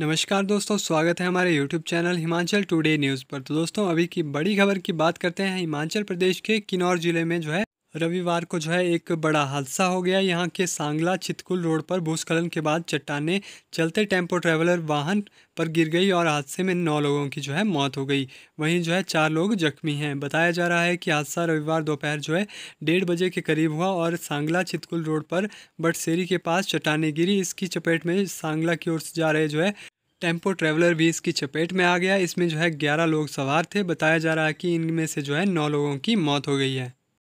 नमस्कार दोस्तों स्वागत है हमारे YouTube channel Himachal today news पर तो दोस्तों अभी की बड़ी खबर की बात करते हैं हिमाचल प्रदेश के किन्नौर जिले में जो है रविवार को जो है एक बड़ा हादसा हो गया यहाँ के सांगला छितकुल रोड पर भूस्खलन के बाद चट्टाने चलते टेम्पो ट्रैवलर वाहन पर गिर गई और हादसे में नौ लोगों की जो है मौत हो गई वहीं जो है चार लोग जख्मी हैं बताया जा रहा है कि हादसा रविवार दोपहर जो है डेढ़ बजे के करीब हुआ और सांगला छितकुल रोड पर बटसेरी के पास चट्टाने गिरी इसकी चपेट में सांगला की ओर से जा रहे जो है टेम्पो ट्रैवलर भी इसकी चपेट में आ गया इसमें जो है ग्यारह लोग सवार थे बताया जा रहा है कि इनमें से जो है नौ लोगों की मौत हो गई है